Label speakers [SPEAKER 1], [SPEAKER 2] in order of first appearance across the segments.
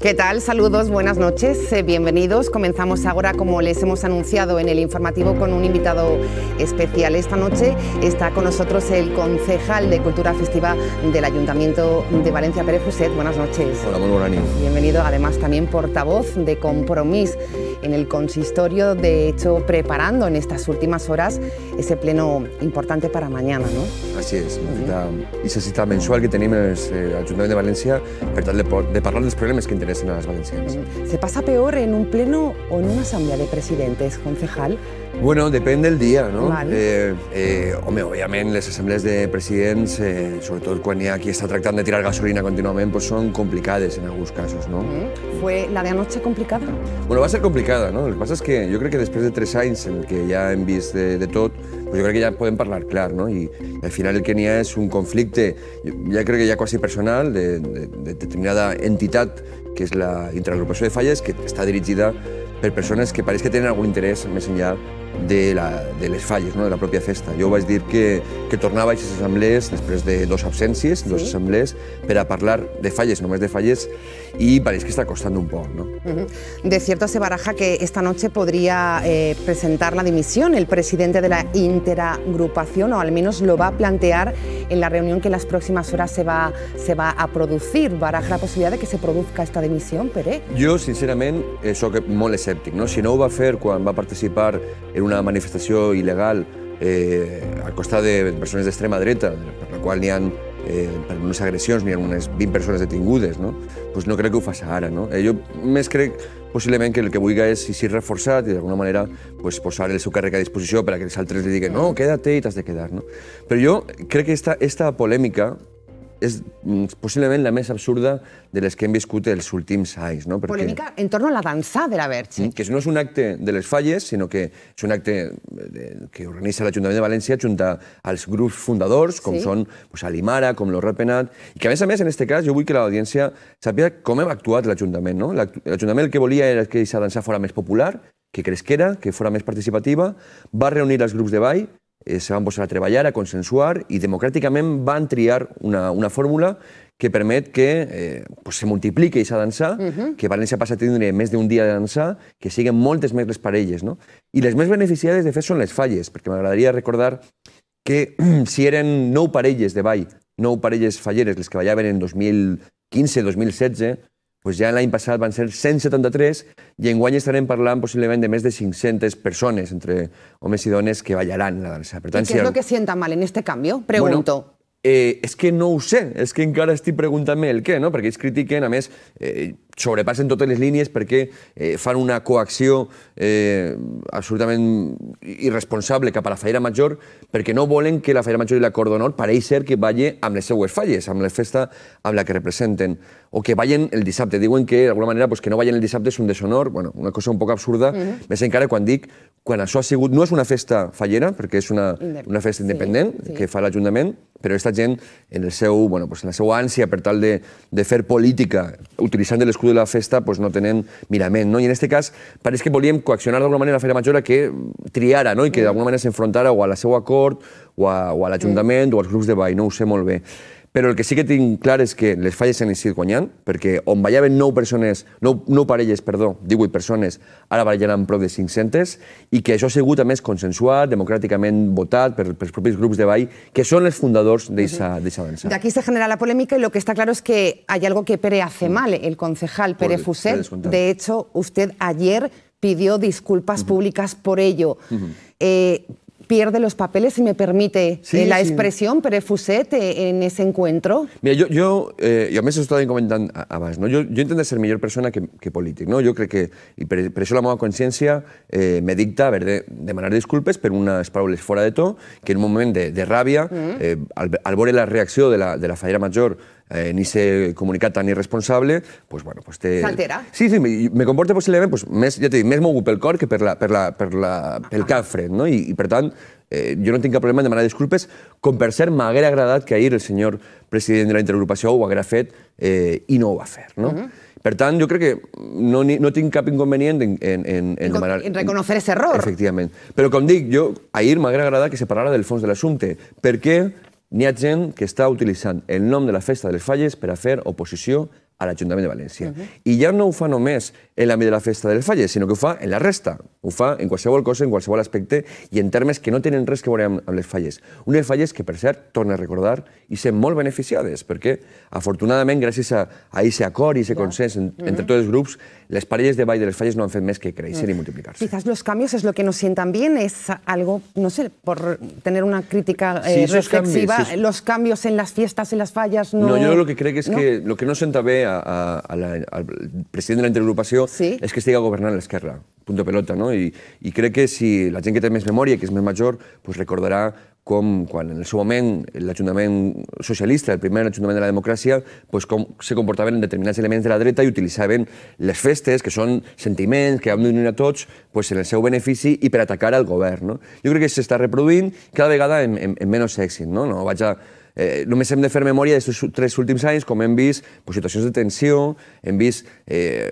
[SPEAKER 1] ¿Qué tal? Saludos, buenas noches, eh, bienvenidos. Comenzamos ahora, como les hemos anunciado en el informativo, con un invitado especial. Esta noche está con nosotros el concejal de Cultura Festiva del Ayuntamiento de Valencia, Pérez Fuset. Buenas noches. Hola, muy buenas noches. Bienvenido, además también portavoz de Compromís en el consistorio, de hecho, preparando en estas últimas horas ese pleno importante para mañana, ¿no?
[SPEAKER 2] Así es, una cita, esa cita mensual que tenemos en eh, el Ayuntamiento de Valencia para de, de, hablar de los problemas que tenemos las valencianas.
[SPEAKER 1] ¿Se pasa peor en un pleno o en una asamblea de presidentes, concejal?
[SPEAKER 2] Bueno, depende del día, no? Vale. Eh, eh las asambleas de presidentes, eh, sobre todo todo Kenia aquí está tratando de tirar gasolina continuamente, pues son complicadas en algunos casos, no?
[SPEAKER 1] ¿Fue la de anoche complicada?
[SPEAKER 2] Bueno, va a ser complicada, no? Lo que pasa es que yo creo que después de tres años en que ya ya de, de pues yo creo que ya pueden hablar, claro, no? Y al final el que es un conflicto, ya creo que ya casi personal, de, determinada entidad que és la interagrupació de falles, que està dirigida per persones que pareix que tenen algun interès més enllà de, la, de falles, no? de la propia festa. yo vaig a que, que tornava a asambleas después de dos absències, dos asambleas... pero a parlar de falles, más de falles, y parece que está costando un poco. ¿no?
[SPEAKER 1] De cierto, se baraja que esta noche podría eh, presentar la dimisión el presidente de la interagrupación, o al menos lo va a plantear en la reunión que en las próximas horas se va, se va a producir. Baraja la posibilidad de que se produzca esta dimisión, Pere.
[SPEAKER 2] Yo sinceramente eso eh, que escèptic. No? Si no va fer quan va a participar en una manifestació il·legal eh, al costat de persones d'extrema dreta, per la qual n'hi ha eh, per unes agressions, n'hi ha unes 20 persones detingudes, no? Pues no crec que ho faci ara. No? Eh, jo més crec possiblement que el que vulgui és si reforçat i d'alguna manera pues, posar el seu càrrec a disposició perquè els altres li diguin no, quédate i t'has de quedar. No? Però jo crec que esta, esta polèmica és mm, possiblement la més absurda de les que hem viscut els últims anys. No? Perquè... Polèmica
[SPEAKER 1] en torno a la dansa de la Verge.
[SPEAKER 2] Mm, que no és un acte de les falles, sinó que és un acte eh, que organitza l'Ajuntament de València junta als grups fundadors, com sí. són pues, Alimara, com l'Horra Penat, i que a més a més, en aquest cas, jo vull que l'audiència sàpiga com hem actuat l'Ajuntament. No? L'Ajuntament el que volia era que aquesta dansa fora més popular, que cresquera, que fora més participativa, va reunir els grups de ball, Eh, se van posar a treballar, a consensuar i democràticament van triar una, una fórmula que permet que eh, pues se multipliqui aquesta dansa, uh mhm. -huh. que València passa a tindre més d'un dia de dansa, que siguen moltes més les parelles. No? I les més beneficiades, de fet, són les falles, perquè m'agradaria recordar que si eren nou parelles de ball, nou parelles falleres, les que ballaven en 2015, 2016, pues ja l'any passat van ser 173 i guany estarem parlant possiblement de més de 500 persones entre homes i dones que ballaran la dansa. Per tant, I què si és el
[SPEAKER 1] que sientan mal en este cambio? Pregunto.
[SPEAKER 2] Bueno, eh, és que no ho sé, és que encara estic preguntant-me el què, no? perquè ells critiquen, a més, eh, sobrepassen totes les línies perquè eh, fan una coacció eh, absolutament irresponsable cap a la Feira Major perquè no volen que la Feira Major i la Cor d'Honor pareix ser que balli amb les seues falles, amb la festa amb la que representen, o que ballen el dissabte. Diuen que, d'alguna manera, pues, que no ballen el dissabte és un deshonor, bueno, una cosa un poc absurda, mm -hmm. més encara quan dic quan això ha sigut... No és una festa fallera, perquè és una, una festa independent sí, sí. que fa l'Ajuntament, però aquesta gent, en, el seu, bueno, pues en la seva ànsia per tal de, de fer política utilitzant l'escut de la festa, pues no tenen mirament. No? I en aquest cas, pareix que volíem coaccionar d'alguna manera la Fera Majora que triara no? i que d'alguna manera s'enfrontara o a la seva cort o a, o a l'Ajuntament o als grups de ball. No ho sé molt bé. Pero el que sí que tiene claro es que les falles en el guanyant, porque on ballaven no persones, no no parelles, digo 18 persones, ara ballaran prop de 500, i que eso ha sigut, a més, democráticamente democràticament votat los propios grupos de ball, que són els fundadors de esa De
[SPEAKER 1] aquí se genera la polémica y lo que está claro es que hay algo que Pere hace mm. mal, el concejal Pere Fusel, De hecho, usted ayer pidió disculpas públicas por ello pierde los papeles, si me permite eh, la expresión, pero eh, en ese encuentro.
[SPEAKER 2] Mira, yo, yo eh, a mí eso está comentando más, no? Yo yo intento ser mejor persona que, político, no? Yo creo que, Y por eso la nueva conciencia eh, me dicta ver, de manera disculpes pero unas palabras fuera de todo, que en un momento de, rabia, al, la reacción de la, de la Fallera mayor... eh, ni ser comunicat tan irresponsable, pues, bueno, pues te... S'altera. Sí, sí, me, me comporta possiblement, pues, més, ja t'he dit, més mogut pel cor que per la, per la, per la, pel cap fred, no? I, i per tant, eh, jo no tinc cap problema en demanar disculpes, com per cert m'hagués agradat que ahir el senyor president de la intergrupació ho haguera fet eh, i no ho va fer, no? Uh -huh. Per tant, jo crec que no, no tinc cap inconvenient en, en, en, en demanar... En reconocer ese error. Efectivament. Però, com dic, jo, ahir m'haguera agradat que se parlara del fons de l'assumpte. Per què? N'hi ha gent que està utilitzant el nom de la festa de les falles per a fer oposició al Ayuntamiento de Valencia. Y ya no ufano fa només en de la festa del Falle, sino que ho en la resta. ufa en cualquier cosa, en cualquier aspecte y en termes que no tienen res que veure amb, amb les falles. Unes falles que, per ser torna a recordar y se molt beneficiades, porque afortunadamente gracias a ese acord y ese consenso entre todos los grupos, las parelles de baile de falles no han fet més que uh -huh. multiplicar
[SPEAKER 1] Quizás los cambios es lo que nos sientan bien, es algo, no sé, por tener una crítica eh, reflexiva, los cambios en las fiestas, en las fallas... No, no yo lo que
[SPEAKER 2] creo que es que lo que no sienta bé a, a la, al president de la intergrupació sí? és que estigui governant l'esquerra, punto pelota, no? I, I crec que si la gent que té més memòria, que és més major, pues recordarà com quan en el seu moment l'Ajuntament Socialista, el primer Ajuntament de la Democràcia, pues com se comportaven determinats elements de la dreta i utilitzaven les festes, que són sentiments que hem d'unir a tots, pues en el seu benefici i per atacar al govern. No? Jo crec que s'està reproduint cada vegada en, en, en menys èxit. No? No vaig a Eh, només hem de fer memòria d'aquests tres últims anys, com hem vist pues, situacions de tensió, hem vist... Eh,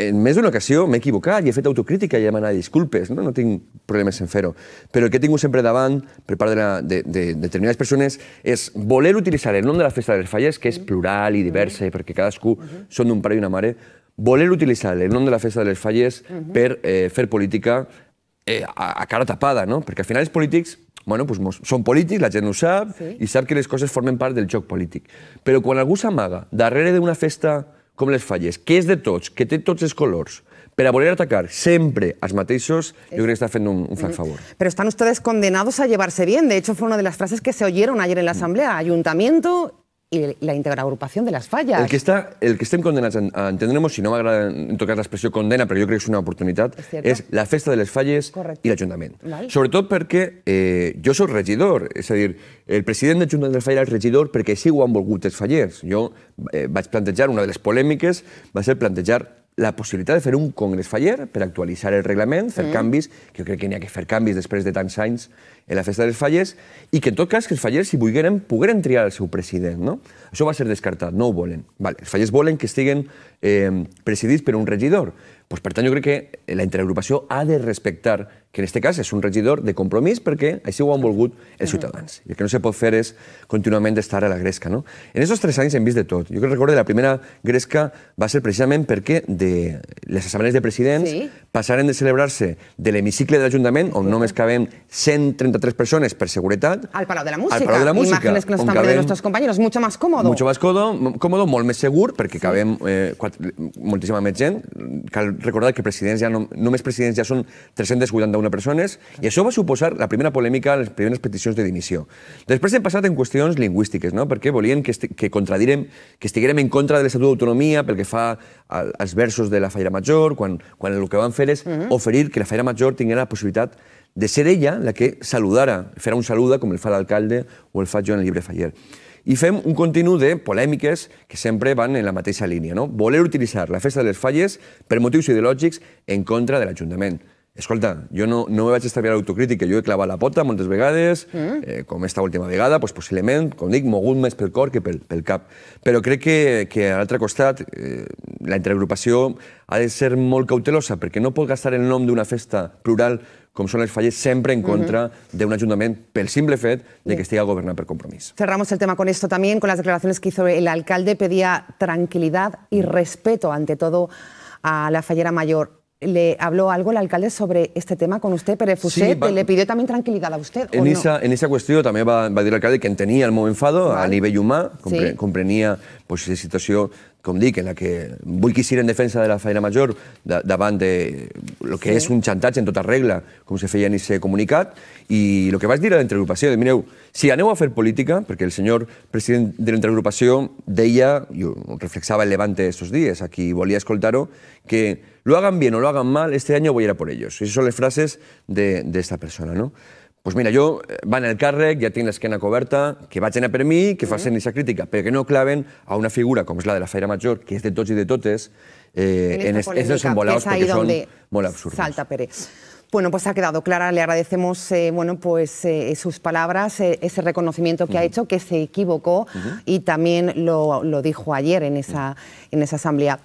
[SPEAKER 2] en més d'una ocasió m'he equivocat i he fet autocrítica i he demanat disculpes, no, no tinc problemes en fer-ho. Però el que he tingut sempre davant per part de, la, de, de, de determinades persones és voler utilitzar el nom de la Festa de les Falles, que és plural i diversa, perquè cadascú mm -hmm. són d'un pare i una mare, voler utilitzar el nom de la Festa de les Falles mm -hmm. per eh, fer política eh, a, a cara tapada, no? Perquè al final els polítics bueno, pues, mos, són polítics, la gent ho sap, sí. i sap que les coses formen part del joc polític. Però quan algú s'amaga darrere d'una festa com les falles, que és de tots, que té tots els colors, per a voler atacar sempre els mateixos, jo crec que està fent un, un flac favor.
[SPEAKER 1] Pero estan ustedes condenados a llevarse bien. De hecho, fue una de las frases que se oyeron ayer en la mm. Asamblea. Ayuntamiento i la interagrupació de les falles. El que,
[SPEAKER 2] està, el que estem condenats entendremos, si no m'agrada en tocar cas l'expressió condena, però jo crec que és una oportunitat, és, és la festa de les falles Correcte. i l'Ajuntament. Sobretot perquè eh, jo soy regidor, és a dir, el president de Junta de les Falles era el regidor perquè així ho han volgut els fallers. Jo eh, vaig plantejar, una de les polèmiques va ser plantejar la possibilitat de fer un congrés faller per actualitzar el reglament, fer mm. canvis, que jo crec que n'hi ha que fer canvis després de tants anys en la festa dels fallers, falles, i que en tot cas que els fallers, si volgueren, pogueren triar el seu president. No? Això va ser descartat, no ho volen. Vale, els fallers volen que estiguen eh, presidits per un regidor. Pues, per tant, jo crec que la interagrupació ha de respectar que en aquest cas és un regidor de compromís perquè així ho han volgut els ciutadans. I el que no se pot fer és contínuament estar a la gresca. No? En aquests tres anys hem vist de tot. Jo que recordo que la primera gresca va ser precisament perquè de les assemblees de presidents sí. passaren de celebrar-se de l'hemicicle de l'Ajuntament, on només cabem 133 persones per seguretat...
[SPEAKER 1] Al Palau de la Música. Al Palau de la Música. Imágenes que nos están de nuestros compañeros. Mucho más cómodo. Mucho
[SPEAKER 2] más cómodo, cómodo molt més segur, perquè sí. cabem eh, quatre, moltíssima més gent. Cal recordar que presidents ja no, només presidents ja són 381 51 persones, i això va suposar la primera polèmica, les primeres peticions de dimissió. Després hem passat en qüestions lingüístiques, no? perquè volien que, que contradirem, que estiguérem en contra de l'Estatut d'Autonomia pel que fa al, als versos de la Feira Major, quan, quan el que van fer és uh mhm. -huh. oferir que la Feira Major tingués la possibilitat de ser ella la que saludara, farà un saluda com el fa l'alcalde o el fa jo en el llibre Faller i fem un continu de polèmiques que sempre van en la mateixa línia. No? Voler utilitzar la festa de les falles per motius ideològics en contra de l'Ajuntament escolta, jo no, no me vaig mirant l'autocrítica, jo he clavat la pota moltes vegades, mm. eh, com esta última vegada, pues, possiblement, com dic, mogut més pel cor que pel, pel cap. Però crec que, que a l'altre costat, eh, la interagrupació ha de ser molt cautelosa, perquè no pot gastar el nom d'una festa plural com són les falles, sempre en mhm. contra uh -huh. d'un ajuntament pel simple fet de que estigui a governar per compromís.
[SPEAKER 1] Cerramos el tema con esto también, con las declaraciones que hizo el alcalde, pedía tranquilidad y respeto ante todo a la fallera mayor. le habló algo el alcalde sobre este tema con usted, pero Fuset, le pidió también tranquilidad a usted. En,
[SPEAKER 2] esa, cuestión también va a también va, va que entendía el modo enfado a nivel Yuma, comprendía pues, situación... com dic, en la que vull que en defensa de la feina major da, davant de lo que sí. és un xantatge en tota regla, com se feia en aquest comunicat, i el que vaig dir a l'entregrupació, de mireu, si aneu a fer política, perquè el senyor president de l'entregrupació deia, i ho reflexava el Levante estos dies, a qui volia escoltar-ho, que lo hagan bien o lo hagan mal, este año voy a ir a por ellos. Esas són les frases de, de persona, ¿no? pues mira, yo, eh, van al el ya tienen la esquina coberta, que vayan a per mí, que facen esa crítica, pero que no claven a una figura como es la de la Feira mayor, eh, que es de Tochi y de totes, en, en estos porque son
[SPEAKER 1] Salta Pérez. Bueno, pues ha quedado clara. Le agradecemos eh, bueno, pues, sus palabras, ese reconocimiento que ha hecho, que se equivocó y también lo, dijo ayer en esa, en esa asamblea.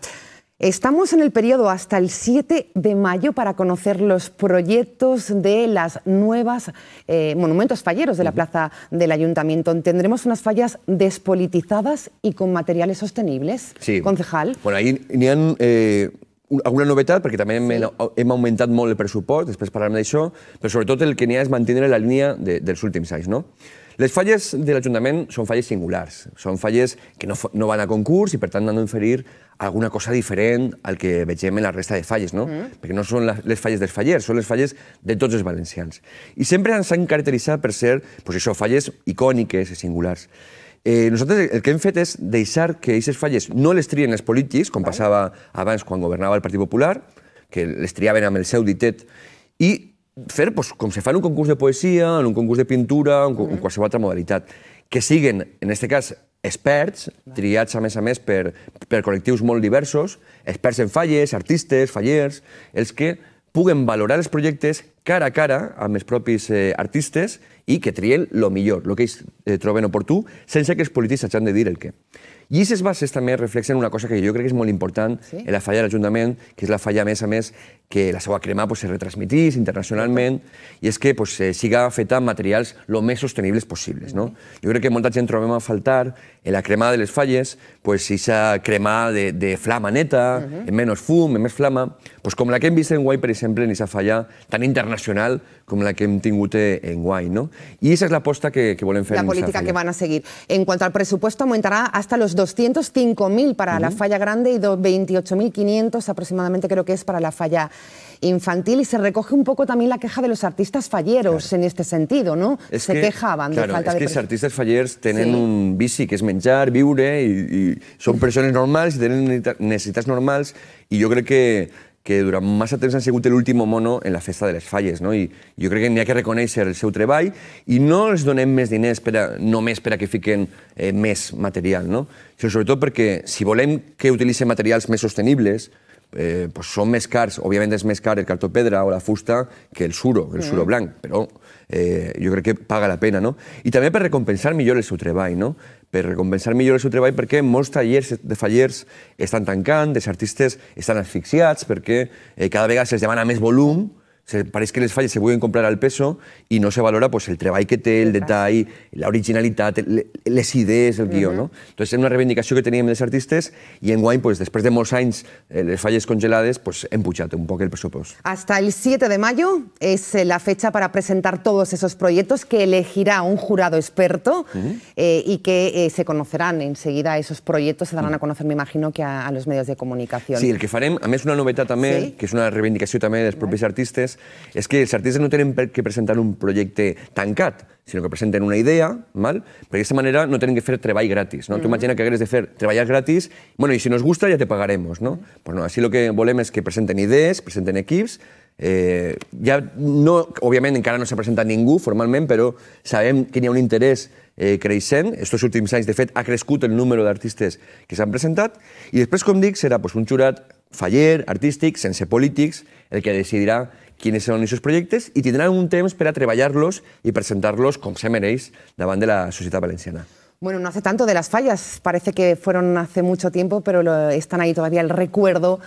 [SPEAKER 1] Estamos en el periodo hasta el 7 de mayo para conocer los proyectos de las nuevas eh, monumentos falleros de la Plaza del Ayuntamiento. Tendremos unas fallas despolitizadas y con materiales sostenibles. Sí. Concejal.
[SPEAKER 2] Bueno, ahí ni eh, novedad, eh, alguna novetat, perquè també hem, aumentado hem augmentat molt el pressupost, després eso, pero sobre todo el que n'hi es mantener la línea de, dels últims No? Les falles de l'Ajuntament són falles singulars, són falles que no, no van a concurs i, per tant, han d'oferir alguna cosa diferent al que vegem en la resta de falles, no? Mm. Perquè no són les falles dels fallers, són les falles de tots els valencians. I sempre ens han caracteritzat per ser, pues això, falles icòniques i singulars. Eh, nosaltres el que hem fet és deixar que aquestes falles no les trien els polítics, com passava abans quan governava el Partit Popular, que les triaven amb el seu ditet, i fer pues, com se fa en un concurs de poesia, en un concurs de pintura, en, mm -hmm. qualsevol altra modalitat. Que siguen, en aquest cas, experts, triats a més a més per, per col·lectius molt diversos, experts en falles, artistes, fallers, els que puguen valorar els projectes cara a cara amb els propis eh, artistes i que trien lo millor, el que ells eh, troben oportú, sense que els polítics s'hagin de dir el què. Y esas bases también reflejan una cosa que yo creo que es muy importante en la falla del ayuntamiento que es la falla, mes a mes que la agua crema pues, se retransmitís Internacionalmente Y es que pues, siga afectando Materiales Lo más sostenibles posibles No? yo creo que molta gent va a faltar en la crema de les falles pues, esa crema de, de flama neta, en menos fum, en más flama, pues, como la que hem visto en Guay por exemple, en esa falla tan internacional Como la que hem tingut en Guay No? y esa és l'aposta que, que volem fer. La política que
[SPEAKER 1] van a seguir. En cuanto al presupuesto, aumentará hasta los 205.000 para la falla grande y 28.500 aproximadamente creo que es para la falla infantil y se recoge un poco también la queja de los artistas falleros en este sentido, ¿no? se quejaban de falta que los
[SPEAKER 2] artistas falleros tienen un bici que es menjar, vivir y son presiones normales y tienen necesidades normales normals que que durant massa temps han sigut l'últim mono en la festa de les falles, no? I jo crec que n'hi ha que reconèixer el seu treball i no els donem més diners per a, només per a que fiquen eh, més material, no? Això sobretot perquè si volem que utilitzin materials més sostenibles, eh, pues són més cars, òbviament és més car el cartó pedra o la fusta que el suro, el suro mm. blanc, però eh, jo crec que paga la pena, no? I també per recompensar millor el seu treball, no? per recompensar millor el seu treball perquè molts tallers de fallers estan tancant, els artistes estan asfixiats perquè eh, cada vegada se'ls demana més volum parece que les falla, se vuelven a comprar al peso y no se valora pues, el treball que el detalle, la originalidad, las ideas, el guió. no? Entonces, es una reivindicación que tenían los artistas y en Wine, pues, después de molts anys, eh, les falles congelades, pues, hem un poco el pressupost.
[SPEAKER 1] Hasta el 7 de mayo es eh, la fecha para presentar todos esos proyectos que elegirá un jurado experto eh, y que se conocerán enseguida esos proyectos, se darán a conocer, me imagino, que a, los medios de comunicación. Sí, el
[SPEAKER 2] que faremos a mí es una novedad también, que es una reivindicación también de los propios artistas, és que els artistes no tenen per què presentar un projecte tancat, sinó que presenten una idea, mal? perquè d'aquesta manera no tenen que fer treball gratis. No? Mm Tu imagina que hagués de fer treballar gratis, bueno, i si nos gusta ja te pagaremos. No? Pues no, així el que volem és que presenten idees, presenten equips, eh, ja no, òbviament encara no s'ha presentat ningú formalment, però sabem que hi ha un interès eh, creixent. Estos últims anys, de fet, ha crescut el número d'artistes que s'han presentat. I després, com dic, serà pues, un jurat faller, artístic, sense polítics, el que decidirà quiénes són esos proyectos y tendrán un temps para trabajarlos y presentarlos, con presentar-los de la sociedad valenciana.
[SPEAKER 1] Bueno, no hace tanto de las fallas, parece que fueron hace mucho tiempo, pero están ahí todavía el recuerdo.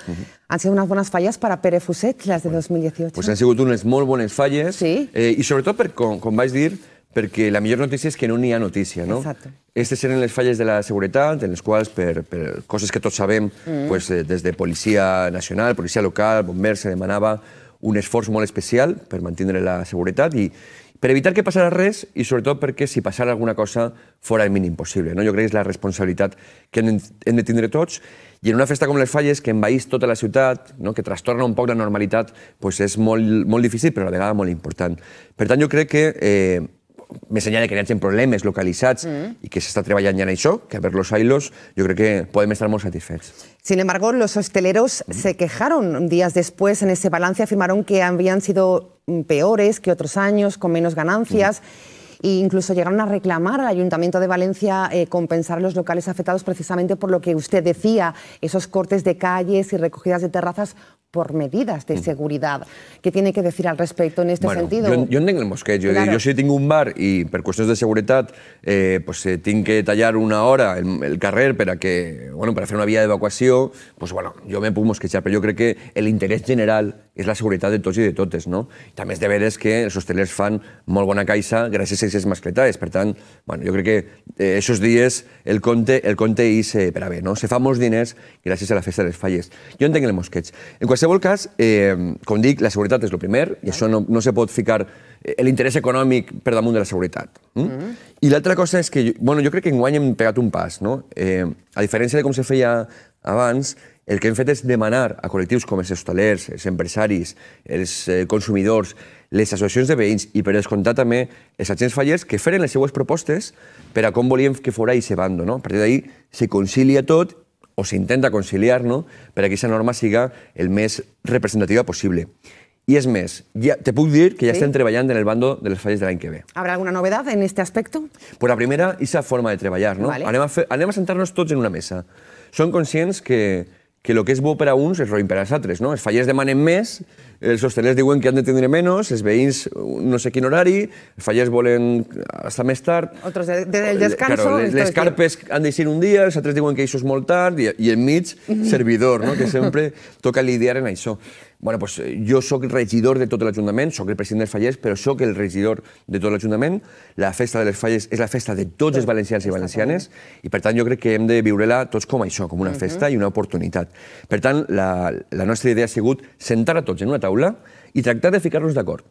[SPEAKER 1] Han sido unas buenas fallas para Perefuset, las Fuset, de 2018.
[SPEAKER 2] Pues han sido unas muy buenas fallas, eh, y sobre todo, todo, per, com, com porque la mejor noticia es que no unía noticia. noticia, no? las fallas de la seguridad, de las cuales, cosas que todos sabemos, desde mm. pues, eh, desde policía nacional, Policía local, bombers, se demandaba... un esforç molt especial per mantenir la seguretat i per evitar que passara res i sobretot perquè si passara alguna cosa fora el mínim possible. No? Jo crec que és la responsabilitat que hem de tindre tots i en una festa com les falles que envaís tota la ciutat, no? que trastorna un poc la normalitat, pues és molt, molt difícil però a la vegada molt important. Per tant, jo crec que eh, me señala que hi hagi problemas localizados mm. y que se treballant ya en això, que a ver los ailos, yo creo que pueden estar muy satisfechos.
[SPEAKER 1] Sin embargo, los hosteleros se quejaron días después en ese balance, afirmaron que habían sido mm, peores que otros años, con menos ganancias. E incluso llegaron a reclamar al Ayuntamiento de Valencia eh, compensar a los locales afectados precisamente por lo que usted decía, esos cortes de calles y recogidas de terrazas por medidas de mm. seguridad. ¿Qué tiene que decir al respecto en este bueno, sentido? Yo,
[SPEAKER 2] yo entiendo el mosquecho. Claro. Yo si tengo un bar y per cuestiones de seguridad eh, pues eh, tengo que tallar una hora el, el, carrer para que, bueno, para hacer una vía de evacuación, pues bueno, yo me puedo mosquechar, pero yo creo que el interés general és la seguretat de tots i de totes. No? També és de veres que els hostelers fan molt bona caixa gràcies a aquestes mascletades. Per tant, bueno, jo crec que eh, aquests dies el conte, el compte hi se per bé, No? Se fa molts diners gràcies a la festa de les falles. Jo entenc el mosqueig. En qualsevol cas, eh, com dic, la seguretat és el primer i això no, no se pot ficar eh, l'interès econòmic per damunt de la seguretat. Mm? Mm -hmm. I l'altra cosa és que, bueno, jo crec que enguany hem pegat un pas, no? Eh, a diferència de com se feia abans, el que hem fet és demanar a col·lectius com els hostalers, els empresaris, els eh, consumidors, les associacions de veïns i, per descomptat, també els agents fallers que feren les seues propostes per a com volíem que fora i se bando. No? A partir d'ahir se concilia tot o s'intenta conciliar no? per a que aquesta norma siga el més representativa possible. I és més, ja, te puc dir que ja sí. estem treballant en el bando de les falles de l'any que ve.
[SPEAKER 1] Habrá alguna novedad en este aspecto?
[SPEAKER 2] Pues la primera, esa forma de treballar, no? Vale. Anem a, fer, anem a sentar-nos tots en una mesa. Som conscients que que el que és bo per a uns és roïn per als altres, no? falles de demanen més els hostelers diuen que han de tindre menys, els veïns no sé quin horari, els fallers volen estar més tard...
[SPEAKER 1] Otros de, de, descanso... Claro, les, les
[SPEAKER 2] carpes han de ser un dia, els altres diuen que això és molt tard, i, i enmig, servidor, no? que sempre toca lidiar en això. Bueno, pues, jo sóc regidor de tot l'Ajuntament, sóc el president dels Fallers, però sóc el regidor de tot l'Ajuntament. La festa de les Falles és la festa de tots els valencians i valencianes i, per tant, jo crec que hem de viure-la tots com això, com una festa uh -huh. i una oportunitat. Per tant, la, la nostra idea ha sigut sentar a tots en una taula taula i tractar de ficar-nos d'acord.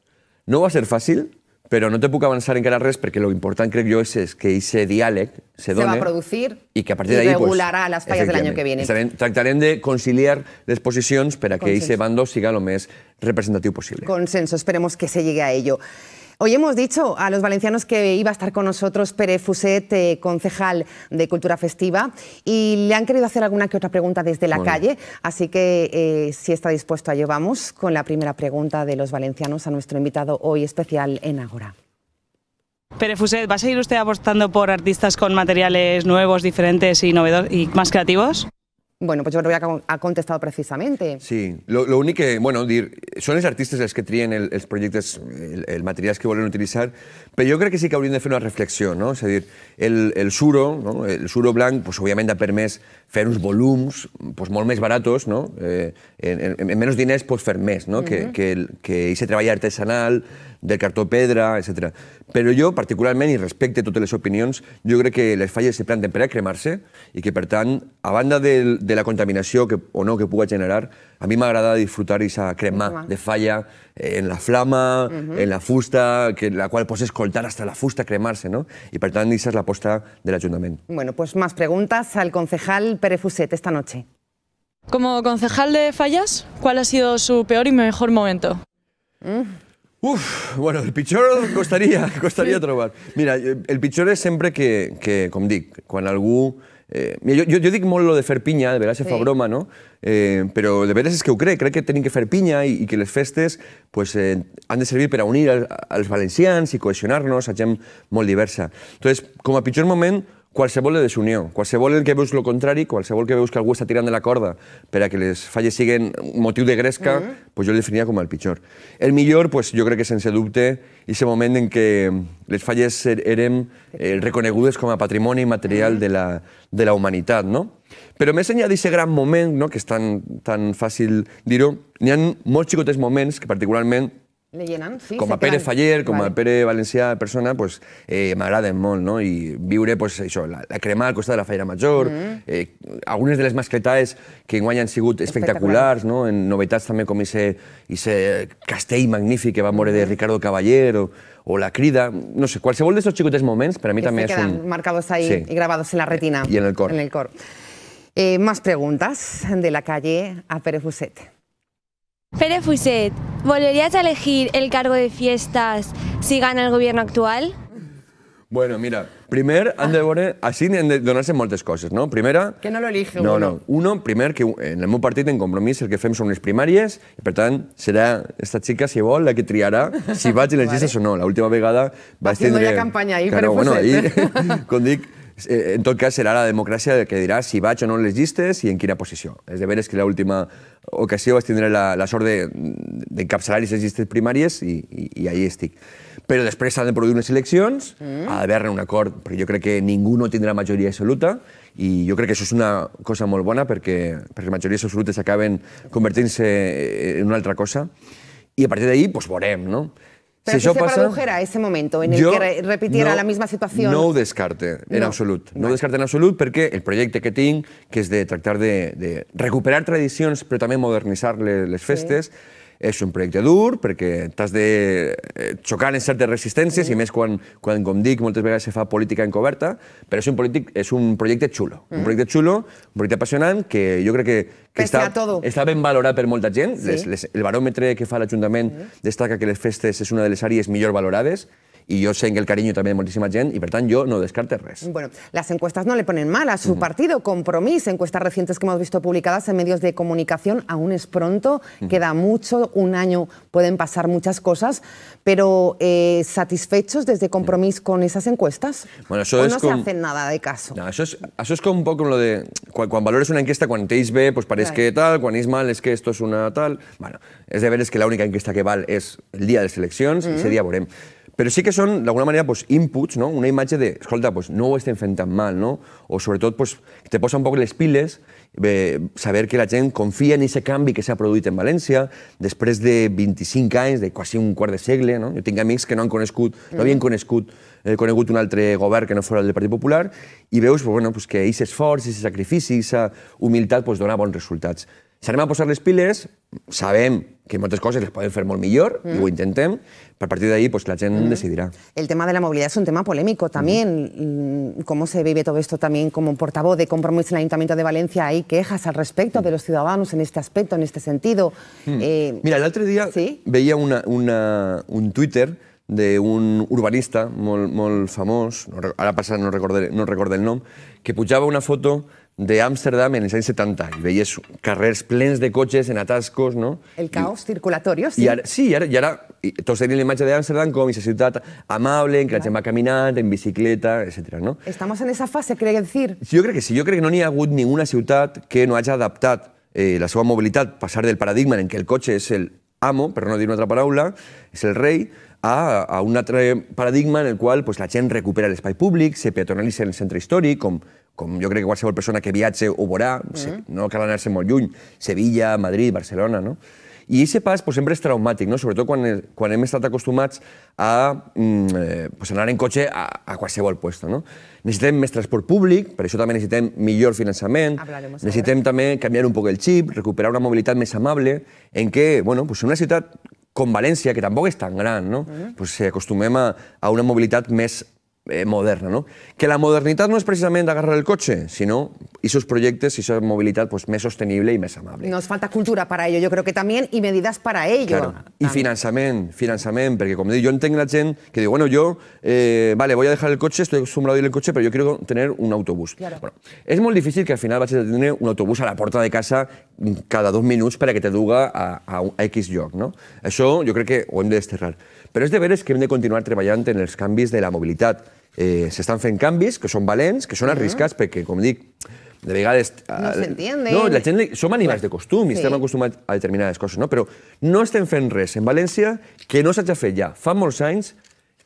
[SPEAKER 2] No va ser fàcil, però no te puc avançar encara res perquè lo important crec jo és, és que aquest diàleg se done... Se va producir i que a partir d'ahí... regularà
[SPEAKER 1] pues, les falles de l'any que viene. Estarem,
[SPEAKER 2] tractarem de conciliar les posicions per a que aquest bando siga el més representatiu possible.
[SPEAKER 1] Consenso, esperemos que se llegue a ello. Hoy hemos dicho a los valencianos que iba a estar con nosotros Pere Fuset, eh, concejal de Cultura Festiva, y le han querido hacer alguna que otra pregunta desde la calle, así que eh, si está dispuesto, a ello, vamos con la primera pregunta de los valencianos a nuestro invitado hoy especial en Agora. Pere Fuset, ¿va a seguir usted apostando por artistas con materiales nuevos, diferentes y, y más creativos? Bueno, pues yo creo que ha contestado precisamente.
[SPEAKER 2] Sí, lo único que, bueno, son los artistas los que tríen el, proyectos, el, material que que a utilizar, pero yo creo que sí que habría de hacer una reflexión, no? Es decir. el, el suro, no? el suro blanc, pues, òbviament ha permès fer uns volums pues, molt més baratos, no? eh, en, en, en menys diners pots fer més no? Mm -hmm. que, que, que aquest treball artesanal del cartó pedra, etc. Però jo, particularment, i respecte a totes les opinions, jo crec que les falles se planten per a cremar-se i que, per tant, a banda de, de la contaminació que, o no que puga generar, a mi m'agrada disfrutar i crema de falla en la flama, en la fusta, que, la cual puedes escoltar hasta la fusta cremarse, no? Y, para tanto, es la posta del ayuntamiento.
[SPEAKER 1] Bueno, pues más preguntas al concejal Pérez Fuset esta noche. Como concejal
[SPEAKER 2] de Fallas, ¿cuál ha sido su peor y mejor momento? Mm. Uf, bueno, el pichor costaría, costaría trovar. Mira, eh, el pichor es siempre que, que digo, dic, con algún Eh, mira, jo, jo, jo dic molt lo de fer pinya, de vegades sí. fa broma, no? Eh, però de veres és que ho crec, crec que tenim que fer pinya i, i que les festes pues, eh, han de servir per a unir els, els valencians i cohesionar-nos a gent molt diversa. Entonces, com a pitjor moment, qualsevol de desunió, qualsevol que veus el contrari, qualsevol que veus que algú està tirant de la corda per a que les falles siguin motiu de gresca, mm -hmm. pues jo el definia com el pitjor. El millor, pues, jo crec que sense dubte, és el moment en què les falles érem er-, eh, reconegudes com a patrimoni material mm -hmm. de, la, de la humanitat. No? Però més enllà d'aquest gran moment, no? que és tan, tan fàcil dir-ho, n'hi ha molts xicotets moments que particularment
[SPEAKER 1] Le a Pérez Faller, como a
[SPEAKER 2] Pérez persona, pues, eh, en no? Y viure, pues, eso, la, crema al de la Feira Major, mm. eh, algunas de las mascletades que en han sigut espectaculars, no? En novetats también com ese, se castell magnífico que va morir de mm. Ricardo Caballero o, la crida, no sé, de esos chicos moments, pero a mí que también quedan
[SPEAKER 1] marcados ahí y grabados en la retina. y en el cor. En el eh, más preguntas de la calle a Pérez Fuset.
[SPEAKER 2] Pérez Fuset, ¿Volverías a elegir el cargo de fiestas si
[SPEAKER 1] gana el gobierno actual?
[SPEAKER 2] Bueno, mira, primer, han de ah. donarse Así han de donarse muchas cosas, no? Primera...
[SPEAKER 1] Que no lo No, no.
[SPEAKER 2] Uno, primer, que en el mismo partido, en compromiso, el que fem son unes primarias, i per esta chica, si vol, la que triará, si vas y les vale. o no. la última vegada va a tindre... Haciendo ya ahí, pero bueno, ahí, con dic, Eh, en tot cas, serà la democràcia que dirà si vaig o no les llistes i en quina posició. És de veres que l'última ocasió vaig tindre la, la sort d'encapçalar de, les llistes primàries i, i, i allà estic. Però després s'han de produir unes eleccions, mm. ha d'haver-ne un acord, perquè jo crec que ningú no tindrà majoria absoluta i jo crec que això és una cosa molt bona perquè, perquè les majories absolutes acaben convertint-se eh, en una altra cosa i a partir d'ahir doncs, veurem, no? Pero si, si se pasa, produjera
[SPEAKER 1] ese momento en el que repitiera no, la misma situación... No ho
[SPEAKER 2] descarte, en no. absolut. No, no ho descarte en absolut perquè el projecte que tinc, que és de tractar de, de recuperar tradicions però també modernitzar les, les festes, sí és un projecte dur, perquè t'has de eh, xocar en certes resistències, mm. i més quan, quan, com dic, moltes vegades se fa política encoberta, però és un, polític, és un projecte xulo, mm. un projecte xulo, un projecte apassionant, que jo crec que, que està, està ben valorat per molta gent. Sí. Les, les, el baròmetre que fa l'Ajuntament mm. destaca que les festes és una de les àrees millor valorades, y yo sé que el cariño también de muchísima y y per yo no descarte res.
[SPEAKER 1] Bueno, las encuestas no le ponen mal a su partido. compromiso encuestas recientes que hemos visto publicadas en medios de comunicación, aún es pronto, queda mucho, un año pueden pasar muchas cosas, pero eh, ¿satisfechos desde compromiso con esas encuestas? Bueno, eso ¿O no se hacen nada de caso? No,
[SPEAKER 2] eso, es, eso es como un poco lo de... Cuando valores una encuesta, cuando teís ve pues parece que tal, cuando es mal, es que esto es una tal... Bueno, es de es que la única encuesta que vale es el día de selección elecciones, ese día Però sí que són, d'alguna manera, doncs, inputs, no? una imatge de, escolta, doncs, no ho estem fent tan mal, no? o sobretot doncs, te posa un poc les piles bé, eh, saber que la gent confia en aquest canvi que s'ha produït en València després de 25 anys, de quasi un quart de segle. No? Jo tinc amics que no han conegut, no havien mm. conegut, eh, conegut un altre govern que no fos el del Partit Popular i veus bueno, doncs, que aquest esforç, aquest sacrifici, aquesta humilitat doncs, dona bons resultats. Si anem a posar piles, sabem que moltes cosas les pueden fer molt millor, mm. a partir de ahí pues, la gente mm.
[SPEAKER 1] decidirá. El tema de la movilidad es un tema polémico también. Mm. ¿Cómo se vive todo esto también como portavoz de compromiso en el Ayuntamiento de Valencia? ¿Hay quejas al respecto mm. de los ciudadanos en este aspecto, en este sentido? Eh, Mira, el otro día
[SPEAKER 2] veía un Twitter de un urbanista muy famoso, ahora no, no recuerdo no el nombre, que puchaba una foto d'Amsterdam en els anys 70 i veies carrers plens de cotxes en atascos, no?
[SPEAKER 1] El caos I, circulatori, sí. I ara,
[SPEAKER 2] sí, i ara, i ara tots tenien la imatge d'Amsterdam com a ciutat amable, en què la gent va caminant, en bicicleta, etc. no?
[SPEAKER 1] Estamos en esa fase, crec dir.
[SPEAKER 2] Jo crec que sí, jo crec que no n'hi ha hagut ninguna ciutat que no hagi adaptat eh, la seva mobilitat, passar del paradigma en què el cotxe és el amo, per no dir una altra paraula, és el rei, a, a un altre paradigma en el qual pues, la gent recupera l'espai públic, se peatonalitza en el centre històric, com com jo crec que qualsevol persona que viatge ho veurà, mm -hmm. no cal anar-se molt lluny, Sevilla, Madrid, Barcelona, no? I aquest pas pues, sempre és traumàtic, no? sobretot quan, quan hem estat acostumats a mm, eh, pues, anar en cotxe a, a qualsevol lloc. No? Necessitem més transport públic, per això també necessitem millor finançament, Hablaremos necessitem també canviar un poc el xip, recuperar una mobilitat més amable, en què, bueno, pues, una ciutat com València, que tampoc és tan gran, no? Mm -hmm. pues, acostumem a, a una mobilitat més eh, moderna. No? Que la modernitat no és precisament agarrar el cotxe, sinó esos projectes, esa movilidad pues, més sostenible y més
[SPEAKER 1] amable. Nos falta cultura para ello, yo creo que también, y medidas para ello. Claro.
[SPEAKER 2] I finançament, finançament, perquè com dic, jo entenc la gent que diu, bueno, yo, eh, vale, voy a dejar el cotxe, estoy acostumbrado a ir el cotxe, però yo quiero tener un autobús. Claro. Bueno, és molt difícil que al final vagis a tenir un autobús a la porta de casa cada dos minuts per a que te duga a, a, a X lloc. No? Això jo crec que ho hem de desterrar. Però és de veres que hem de continuar treballant en els canvis de la mobilitat eh, s'estan fent canvis que són valents, que són arriscats, perquè, com dic, de vegades... No eh, s'entén, No, la gent... Som animals de costum i sí. estem acostumats a determinades coses, no? Però no estem fent res en València que no s'hagi fet ja. Fa molts anys,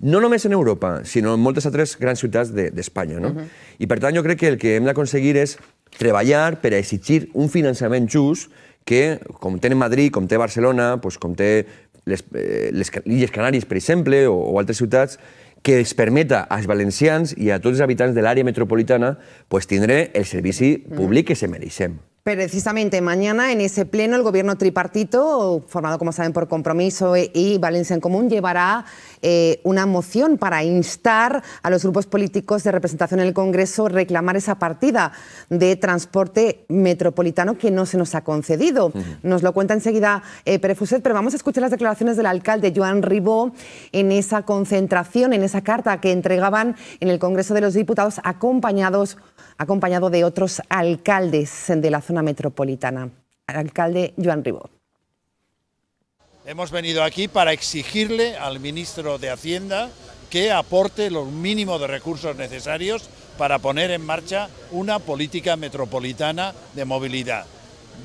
[SPEAKER 2] no només en Europa, sinó en moltes altres grans ciutats d'Espanya, de, no? Uh -huh. I, per tant, jo crec que el que hem d'aconseguir és treballar per a exigir un finançament just que, com té Madrid, com té Barcelona, doncs com té les, eh, les, les Canàries, per exemple, o, o altres ciutats, que es permeta als valencians i a tots els habitants de l'àrea metropolitana pues, tindre el servici públic que se mereixem.
[SPEAKER 1] Precisamente mañana en ese pleno el gobierno tripartito, formado como saben por Compromiso e- y Valencia en Común, llevará eh, una moción para instar a los grupos políticos de representación en el Congreso a reclamar esa partida de transporte metropolitano que no se nos ha concedido. Nos lo cuenta enseguida eh, Fuset, pero vamos a escuchar las declaraciones del alcalde Joan Ribó en esa concentración, en esa carta que entregaban en el Congreso de los Diputados acompañados acompañado de otros alcaldes de la zona metropolitana. Al alcalde Joan Ribó.
[SPEAKER 2] Hemos venido aquí para exigirle al ministro de Hacienda que aporte los mínimos de recursos necesarios para poner en marcha una política metropolitana de movilidad.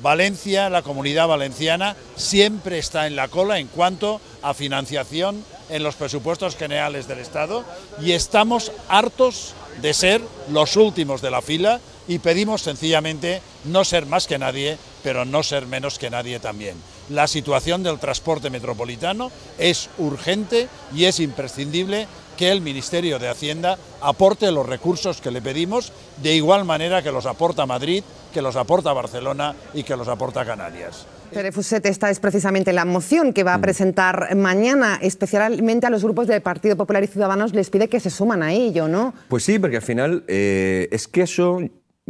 [SPEAKER 2] Valencia, la comunidad valenciana, siempre está en la cola en cuanto a financiación en los presupuestos generales del Estado y estamos hartos de ser los últimos de la fila y pedimos sencillamente no ser más que nadie, pero no ser menos que nadie también. La situación del transporte metropolitano es urgente y es imprescindible que el Ministerio de Hacienda aporte los recursos que le pedimos de igual manera que los aporta Madrid, que los aporta Barcelona y que los aporta Canarias.
[SPEAKER 1] Fuset esta es precisamente la moción que va a mm. presentar mañana, especialmente a los grupos del Partido Popular y Ciudadanos les pide que se suman a ello, ¿no?
[SPEAKER 2] Pues sí, porque al final eh, es que eso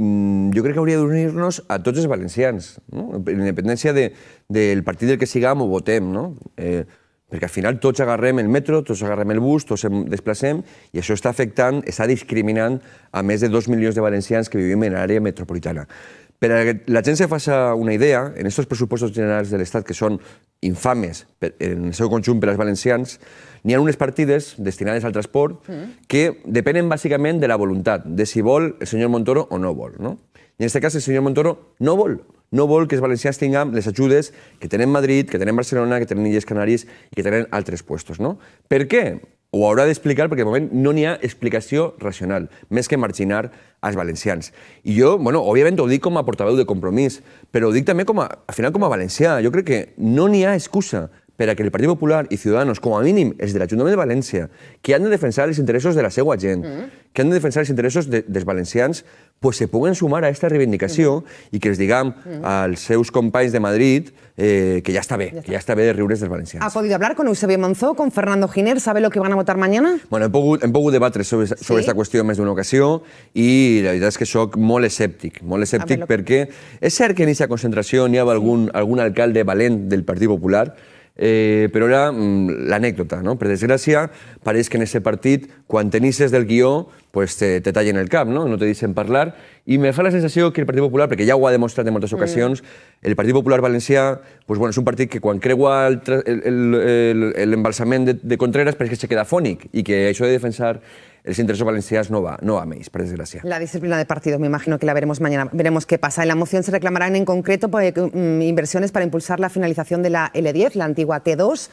[SPEAKER 2] jo mm, crec que hauria d'unir-nos a tots els valencians, no? independència de, del partit del que sigam o votem. No? Eh, perquè al final tots agarrem el metro, tots agarrem el bus, tots em desplacem, i això està afectant, està discriminant a més de dos milions de valencians que vivim en l'àrea metropolitana. Per a que la gent se faci una idea, en aquests pressupostos generals de l'Estat, que són infames en el seu conjunt per als valencians, n'hi ha unes partides destinades al transport mm. que depenen bàsicament de la voluntat, de si vol el senyor Montoro o no vol. No? I en aquest cas el senyor Montoro no vol, no vol que els valencians tinguin les ajudes que tenen Madrid, que tenen Barcelona, que tenen Illes Canaris i que tenen altres puestos. No? Per què? ho haurà d'explicar perquè de moment no n'hi ha explicació racional, més que marginar als valencians. I jo, bueno, òbviament ho dic com a portaveu de compromís, però ho dic també com a, al final com a valencià. Jo crec que no n'hi ha excusa per a que el Partit Popular i Ciudadanos, com a mínim els de l'Ajuntament de València, que han de defensar els interessos de la seva gent, mm. que han de defensar els interessos de, dels valencians, pues se puguen sumar a aquesta reivindicació mm i que els diguem mm als seus companys de Madrid eh, que ja està bé, ja està. que ja està bé de riure's dels valencians. ¿Ha
[SPEAKER 1] podido hablar con Eusebio Manzó, con Fernando Giner? ¿Sabe lo que van a votar mañana?
[SPEAKER 2] Bueno, hem pogut, hem pogut debatre sobre, sí? sobre aquesta qüestió en més d'una ocasió i la veritat és que sóc molt escèptic, molt escèptic lo... perquè és cert que en aquesta concentració n'hi ha algun, algun alcalde valent del Partit Popular eh, però era mm, l'anècdota. No? Per desgràcia, pareix que en aquest partit, quan tenisses del guió, pues te, te tallen el cap, no? no te deixen parlar, i me fa la sensació que el Partit Popular, perquè ja ho ha demostrat en moltes mm. ocasions, mm. el Partit Popular valencià pues, bueno, és un partit que quan creua l'embalsament de, de Contreras pareix que se queda fònic i que això de defensar El intereses Valencia no va, no a por
[SPEAKER 1] La disciplina de partido, me imagino que la veremos mañana. Veremos qué pasa. En la moción se reclamarán en concreto pues, mm, inversiones para impulsar la finalización de la L10, la antigua T2.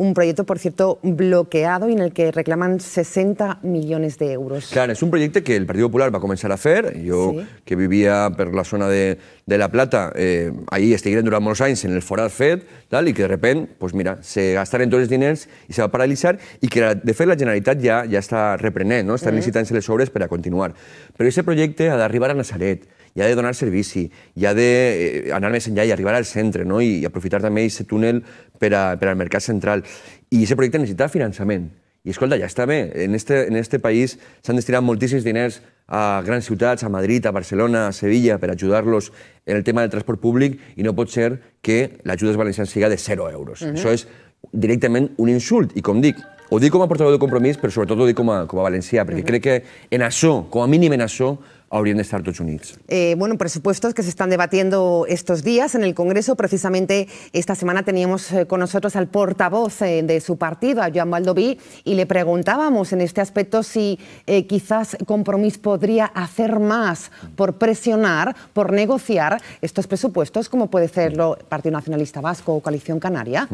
[SPEAKER 1] un proyecto, por cierto, bloqueado y en el que reclaman 60 millones de euros.
[SPEAKER 2] Claro, es un proyecto que el Partido Popular va a comenzar a hacer. Yo, sí. que vivia per la zona de, de La Plata, eh, ahí estigué durant molts anys en el Foral Fed, tal, i que de repente, pues mira, se gastaren todos los diners i se va paralitzar i que, la, de fe la Generalitat ja ja està reprenent, no? estan uh mm. licitant licitándose les obres per a continuar. Però ese projecte ha d'arribar a Nazaret, i ha de donar servici, i ha d'anar eh, més enllà i arribar al centre, no? I, aprofitar també aquest túnel per, a, per al mercat central. I aquest projecte necessita finançament. I escolta, ja està bé. En este, en este país s'han destinat moltíssims diners a grans ciutats, a Madrid, a Barcelona, a Sevilla, per ajudar-los en el tema del transport públic i no pot ser que l'ajuda als valencians siga de 0 euros. Uh mhm. -huh. Això és directament un insult. I com dic, ho dic com a portaveu de compromís, però sobretot ho dic com a, com a valencià, perquè uh mhm. -huh. crec que en això, com a mínim en això, a Oriente de
[SPEAKER 1] Unidos. Eh, bueno, presupuestos que se están debatiendo estos días en el Congreso. Precisamente esta semana teníamos eh, con nosotros al portavoz eh, de su partido, a Joan Baldoví, y le preguntábamos en este aspecto si quizás Compromís podría hacer más por presionar, por negociar estos presupuestos, como puede hacerlo Partido Nacionalista Vasco o Coalición Canaria.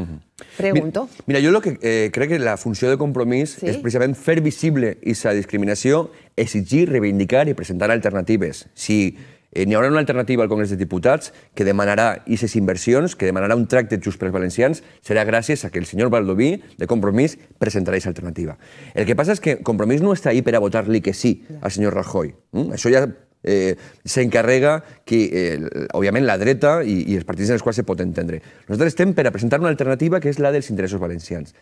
[SPEAKER 1] Pregunto.
[SPEAKER 2] Mira, yo lo que creo que la función de Compromís es precisamente hacer visible esa discriminación exigir, reivindicar i presentar alternatives. Si eh, n'hi haurà una alternativa al Congrés de Diputats que demanarà aquestes inversions, que demanarà un tracte just per als valencians, serà gràcies a que el senyor Valdoví, de Compromís, presentarà aquesta alternativa. El que passa és que Compromís no està ahí per a votar-li que sí al senyor Rajoy. Mm? Això ja eh, s'encarrega que, eh, òbviament, la dreta i, i els partits en els quals se pot entendre. Nosaltres estem per a presentar una alternativa que és la dels interessos valencians.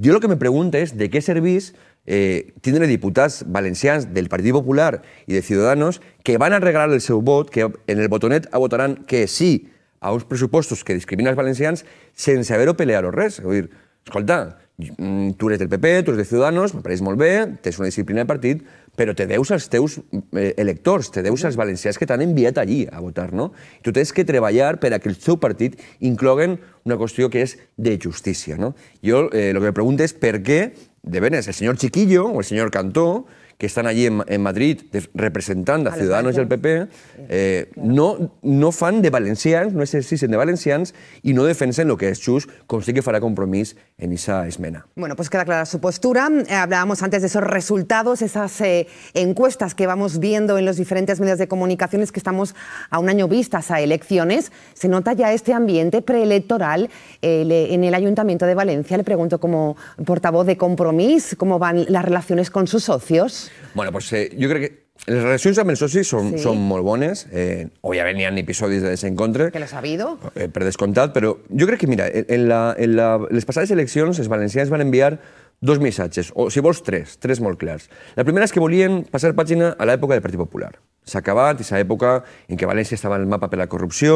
[SPEAKER 2] Jo el que me pregunto és de què serveix eh, tindre diputats valencians del Partit Popular i de Ciudadanos que van a regalar el seu vot, que en el botonet votaran que sí a uns pressupostos que discriminen els valencians sense haver-ho pelear o res. Vull dir, escolta, mm, tu eres del PP, tu eres de Ciudadanos, em pareix molt bé, tens una disciplina de partit, però te deus als teus eh, electors, te deus als valencians que t'han enviat allí a votar, no? I tu tens que treballar per a que el seu partit incloguen una qüestió que és de justícia, no? Jo el eh, que em pregunto és per què de Benes, el señor Chiquillo o el señor Cantó, que están allí en, Madrid representando a, Ciudadanos ciudadanos del PP, no, no fan de valencians, no existen de valencians y no defensen lo que es Chus consigue que fará compromiso en esa esmena.
[SPEAKER 1] Bueno, pues queda clara su postura. Eh, hablábamos antes de esos resultados, esas eh, encuestas que vamos viendo en los diferentes medios de comunicaciones que estamos a un año vistas a elecciones. Se nota ya este ambiente preelectoral eh, en el Ayuntamiento de Valencia. Le pregunto como portavoz de Compromís cómo van las relaciones con sus socios.
[SPEAKER 2] Bueno, pues eh, jo crec que les relacions amb els socis són, sí. són molt bones. Eh, òbviament hi ha episodis de desencontre. Que l'has habido. Eh, per descomptat, però jo crec que, mira, en, la, en la, les passades eleccions els valencians van enviar dos missatges, o si vols tres, tres molt clars. La primera és que volien passar pàgina a l'època del Partit Popular. S'ha acabat aquesta època en què València estava en el mapa per la corrupció,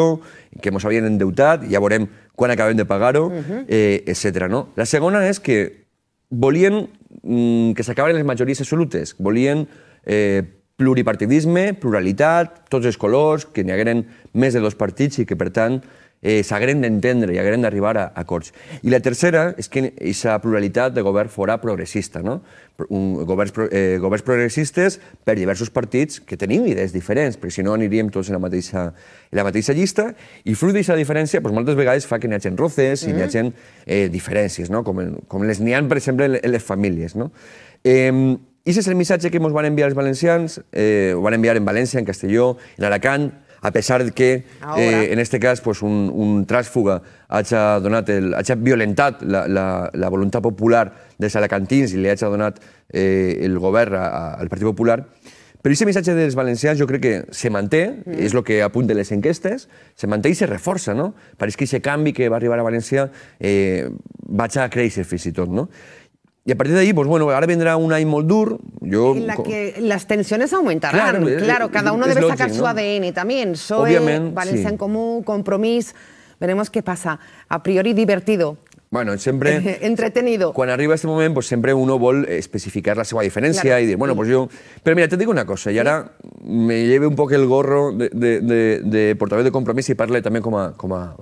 [SPEAKER 2] en què ens havien endeutat, ja veurem quan acabem de pagar-ho, uh mhm. -huh. eh, etc. No? La segona és que volien mm, que s'acaben les majories absolutes, volien eh, pluripartidisme, pluralitat, tots els colors, que n'hi hagueren més de dos partits i que, per tant, eh, s'hagueren d'entendre i hagueren d'arribar a acords. I la tercera és que aquesta pluralitat de govern fora progressista, no? Un, governs, eh, governs progressistes per diversos partits que tenim idees diferents, perquè si no aniríem tots en la mateixa, en la mateixa llista, i fruit d'aquesta diferència doncs, moltes vegades fa que n'hi hagin roces mm. i n'hi hagin mm. eh, diferències, no? com, com les n'hi ha, per exemple, en les famílies. No? Eh, i és el missatge que ens van enviar els valencians, eh, ho van enviar en València, en Castelló, en Alacant, a pesar de que eh, en este cas pues, un, un trànsfuga hagi, donat el, hagi violentat la, la, la voluntat popular dels alacantins i li hagi donat eh, el govern a, a, al Partit Popular, però aquest missatge dels valencians jo crec que se manté, mm. és el que apunten les enquestes, se manté i se reforça, no? Pareix que aquest canvi que va arribar a València eh, vaig a créixer fins i tot, no? Y a partir de ahí, pues bueno, ahora vendrá una Imoldur. Yo, en la que
[SPEAKER 1] las tensiones aumentarán. Claro, cada uno debe sacar su ADN también. Soy Valencia en Común, Compromís. Veremos qué pasa. A priori divertido.
[SPEAKER 2] Bueno, siempre...
[SPEAKER 1] Entretenido.
[SPEAKER 2] Cuando arriba este momento, pues, siempre uno vol especificar la seva diferencia y y bueno, pues yo... Pero mira, te digo una cosa, y ahora me lleve un poco el gorro de, portavoz de, compromiso y parle también como a,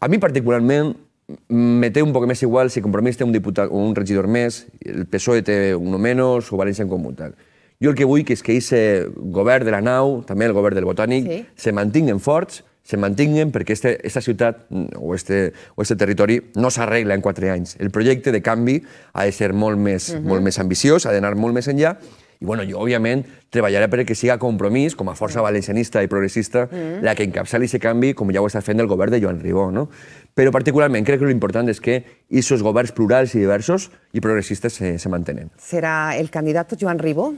[SPEAKER 2] a mí particularmente, me té un poc més igual si Compromís té un diputat o un regidor més, el PSOE té un o menys o València en comú tal. Jo el que vull que és que aquest govern de la nau, també el govern del Botànic, sí. se mantinguen forts, se mantinguen perquè este, esta ciutat o este, o este territori no s'arregla en quatre anys. El projecte de canvi ha de ser molt més, uh mhm. -huh. molt més ambiciós, ha d'anar molt més enllà, i bueno, jo, òbviament, treballaré perquè siga compromís, com a força mhm. valencianista i progressista, mm. la que encapçali aquest canvi, com ja ho està fent el govern de Joan Ribó. No? però particularment crec que l'important és que aquests governs plurals i diversos i progressistes se, se mantenen.
[SPEAKER 1] Serà el candidat Joan Ribó?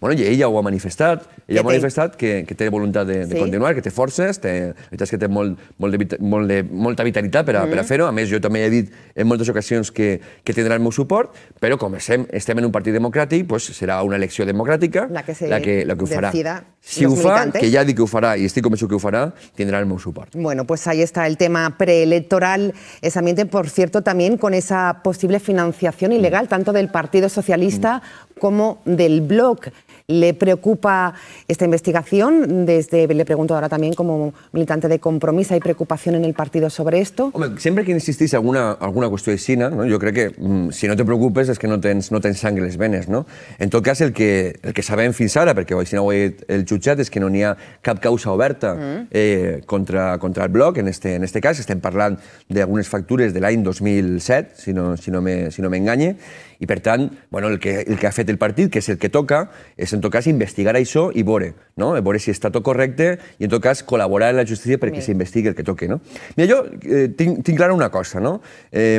[SPEAKER 2] Bueno, i ella ho ha manifestat. Ell ha manifestat que, que té voluntat de, sí. de continuar, que té forces, té, és que té molt, molt de, molt de, molta vitalitat per a, mm. per a mm. fer-ho. A més, jo també he dit en moltes ocasions que, que tindrà el meu suport, però com estem, estem en un partit democràtic, pues, serà una elecció democràtica la que, la que, la que ho farà. Decida.
[SPEAKER 1] si los que ya
[SPEAKER 2] di que UFARÁ y estoy convencido que ufará, tendrá el su parte.
[SPEAKER 1] Bueno, pues ahí está el tema preelectoral, esa ambiente, por cierto, también con esa posible financiación ilegal, mm. tanto del Partido Socialista mm. como del Bloc. ¿Le preocupa esta investigación? Desde, le pregunto ahora también como militante de compromiso, ¿hay preocupación en el partido sobre esto?
[SPEAKER 2] Hombre, siempre que insistís alguna, alguna cuestión de Sina, no? yo creo que mmm, si no te preocupes es que no tens, no tens sang les venes. No? En tot cas, el que, el que sabem fins ara, perquè si no ho ha dit el jutjat, és que no n'hi ha cap causa oberta mm. eh, contra, contra el bloc. En este, en este cas estem parlant d'algunes factures de l'any 2007, si no, si no m'enganye, me, si no i, per tant, bueno, el, que, el que ha fet el partit, que és el que toca, és, en tot cas, investigar això i veure, no? veure si està tot correcte i, en tot cas, col·laborar en la justícia perquè s'investigui el que toque. No? Mira, jo eh, tinc, tinc clara una cosa, no? Eh,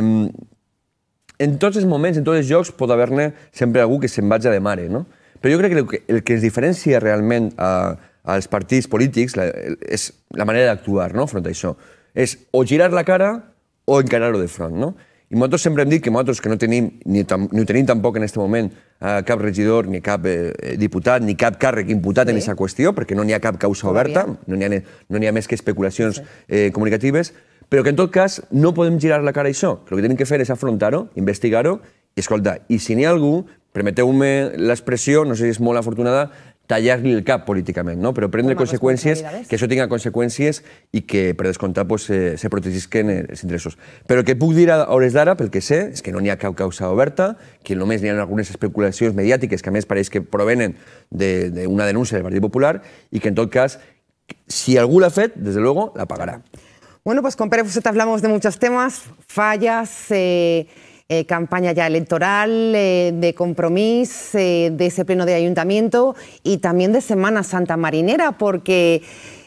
[SPEAKER 2] en tots els moments, en tots els jocs, pot haver-ne sempre algú que se'n vagi de mare, no? Però jo crec que el que, el que es diferencia realment a, als partits polítics la, és la manera d'actuar no? front a això. És o girar la cara o encarar-ho de front. No? I nosaltres sempre hem dit que nosaltres, que no tenim, ni, tam, ni ho tenim tampoc en aquest moment, eh, cap regidor, ni cap eh, diputat, ni cap càrrec imputat sí. en aquesta qüestió, perquè no n'hi ha cap causa oberta, no n'hi ha, no ha més que especulacions sí. eh, comunicatives, però que en tot cas no podem girar la cara a això, el que hem que fer és afrontar-ho, investigar-ho, i escolta, i si n'hi ha algú, permeteu-me l'expressió, no sé si és molt afortunada, tallar el cap políticamente, no? Pero prendre consecuencias, que eso tenga consecuencias y que, per descontar, pues, eh, se protegisquen eh, los intereses. Pero que pudiera dir a hores d'ara, pel que sé, es que no ni ha cap causa oberta, que només n'hi ha algunas especulaciones mediáticas que, a me parece que provenen de, una denuncia del Partido Popular y que, en todo caso, si alguna Fed desde luego, la pagará.
[SPEAKER 1] Bueno, pues con Pérez Fuset hablamos de muchos temas, fallas... Eh... Eh, campaña ya electoral, eh, de compromiso, eh, de ese pleno de ayuntamiento y también de Semana Santa Marinera, porque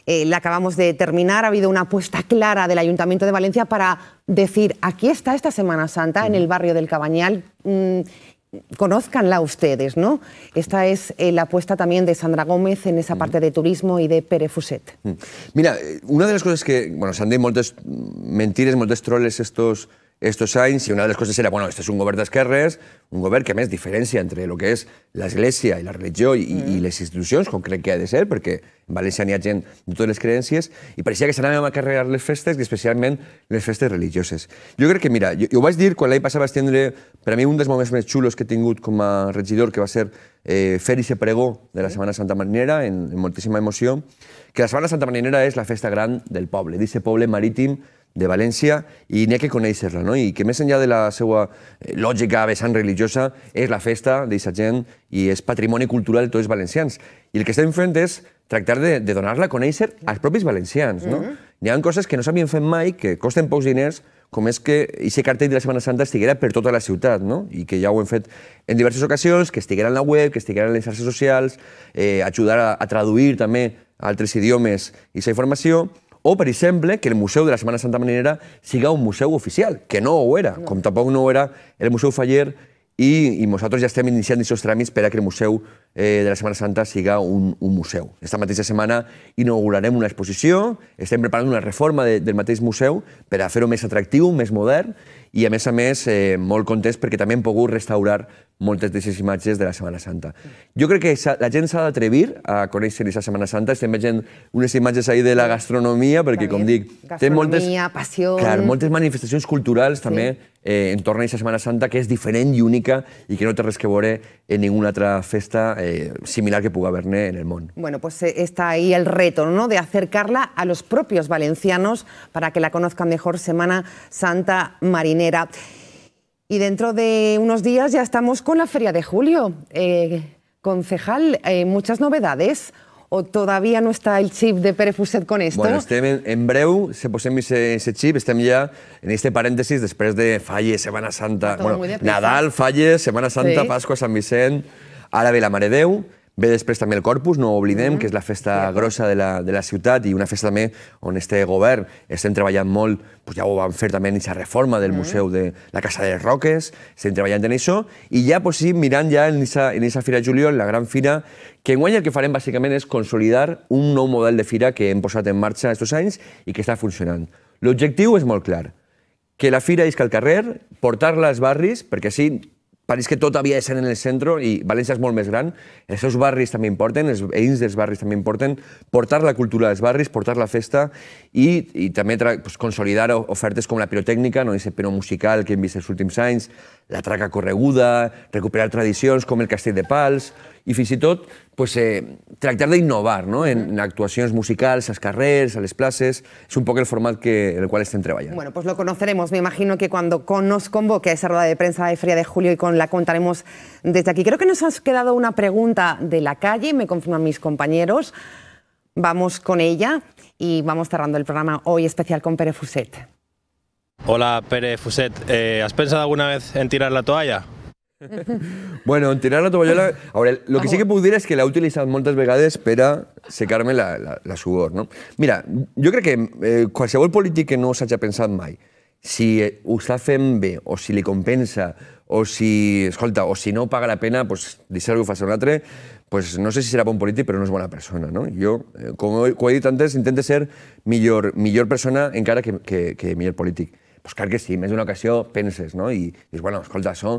[SPEAKER 1] la acabamos de terminar, ha habido una apuesta clara del Ayuntamiento de Valencia para decir, aquí está esta Semana Santa en el barrio del Cabañal. Mm, conozcanla conózcanla ustedes, ¿no? Esta es la apuesta también de Sandra Gómez en esa parte de turismo y de Pere Fuset.
[SPEAKER 2] Mm. Mira, una de las cosas que, bueno, se han moldes muchos mm, mentires, muchos troles estos estos anys, i una de les coses era, bueno, este és un govern d'esquerres, un govern que, més, diferència entre el que és l'Església i la religió i, mm. i les institucions, com crec que ha de ser, perquè en València n'hi ha gent de totes les creències, i pareixia que s'anàvem a carregar les festes, i especialment les festes religioses. Jo crec que, mira, jo, jo ho vaig dir quan l'any passat vaig tindre, per a mi, un dels moments més xulos que he tingut com a regidor, que va ser eh, fer i se pregó de la Setmana Santa Marinera, en, en moltíssima emoció, que la Setmana Santa Marinera és la festa gran del poble, d'aquest poble marítim, de València i n'hi ha que conèixer-la, no? I que més enllà de la seva eh, lògica vessant religiosa, és la festa d'aquesta gent i és patrimoni cultural de tots els valencians. I el que estem fent és tractar de, de donar-la a conèixer als propis valencians, no? Mm -hmm. ha coses que no s'havien fet mai, que costen pocs diners, com és que aquest cartell de la Setmana Santa estiguera per tota la ciutat, no? I que ja ho hem fet en diverses ocasions, que estiguera en la web, que estiguera en les xarxes socials, eh, ajudar a, a traduir també a altres idiomes i la informació, o, per exemple, que el Museu de la Setmana Santa Marinera siga un museu oficial, que no ho era, no. com tampoc no ho era el Museu Faller, i, i nosaltres ja estem iniciant aquests tràmits per a que el museu eh, de la Setmana Santa siga un, un museu. Esta mateixa setmana inaugurarem una exposició, estem preparant una reforma de, del mateix museu per a fer-ho més atractiu, més modern, i a més a més eh, molt contents perquè també hem pogut restaurar moltes d'aquestes imatges de la Setmana Santa. Jo crec que la gent s'ha d'atrevir a conèixer la Setmana Santa, estem veient unes imatges ahir de la gastronomia, perquè també, com dic... Gastronomia, moltes,
[SPEAKER 1] passió... Clar, moltes
[SPEAKER 2] manifestacions culturals sí. també eh, entorn a la Setmana Santa que és diferent i única i que no té res que veure en ninguna otra fiesta eh, similar que puga Verne en el món.
[SPEAKER 1] Bueno, pues eh, está ahí el reto, ¿no?, de acercarla a los propios valencianos para que la conozcan mejor Semana Santa Marinera. Y dentro de unos días ya estamos con la Feria de Julio. Eh, concejal, muchas novedades. o todavía no está el chip de Pere Fuset con esto? Bueno,
[SPEAKER 2] estem en, en breu, se posem ese, ese chip, estem ja en este parèntesis després de Falle, Semana Santa... Ah, bueno, Nadal, Falle, Semana Santa, sí. Pasqua, Sant Vicent, ara ve la Mare Déu, Ve després també el Corpus, no oblidem, mm -hmm. que és la festa grossa de la, de la ciutat i una festa també on este govern estem treballant molt, pues ja ho vam fer també en aquesta reforma del mm -hmm. Museu de la Casa de les Roques, estem treballant en això, i ja pues, sí, mirant ja en aquesta, en aquesta fira de juliol, la gran fira, que enguany el que farem bàsicament és consolidar un nou model de fira que hem posat en marxa aquests anys i que està funcionant. L'objectiu és molt clar, que la fira isca al carrer, portar-la als barris, perquè així París que tot havia de ser en el centre i València és molt més gran, els seus barris també importen, els veïns dels barris també importen, portar la cultura dels barris, portar la festa i, i també pues, consolidar ofertes com la pirotècnica, no? I ese però musical que hem vist els últims anys, la traca correguda, recuperar tradiciones como el castell de pals y, fins pues, eh, tratar de innovar, no? en, actuaciones musicales, musicals als carrers, a places. Es un poco el format que, en el cual esté trabajando.
[SPEAKER 1] Bueno, pues lo conoceremos. Me imagino que cuando nos convoque a esa rueda de prensa de fría de Julio y con la contaremos desde aquí. Creo que nos has quedado una pregunta de la calle, me confirman mis compañeros. Vamos con ella y vamos cerrando el programa hoy especial con Pere Fuset. Hola Pere Fuset, eh, ¿has pensado alguna vez en tirar la toalla?
[SPEAKER 2] bueno, en tirar la toalla... Ahora, lo que sí que puc dir és que la utilitzat moltes vegades per a secar-me la, la, la sudor. No? Mira, yo creo que eh, qualsevol polític que no s'hagi pensat mai, si eh, ho està fent o si li compensa, o si, escolta, o si no paga la pena, pues, deixar-ho fer un altre, pues, no sé si será bon polític, pero no és bona persona. No? Yo, eh, com, ho he dit antes, intento ser millor, millor persona encara que, que, que millor polític. Pues clar que sí, més d'una ocasió penses, no? I dius, bueno, escolta, això,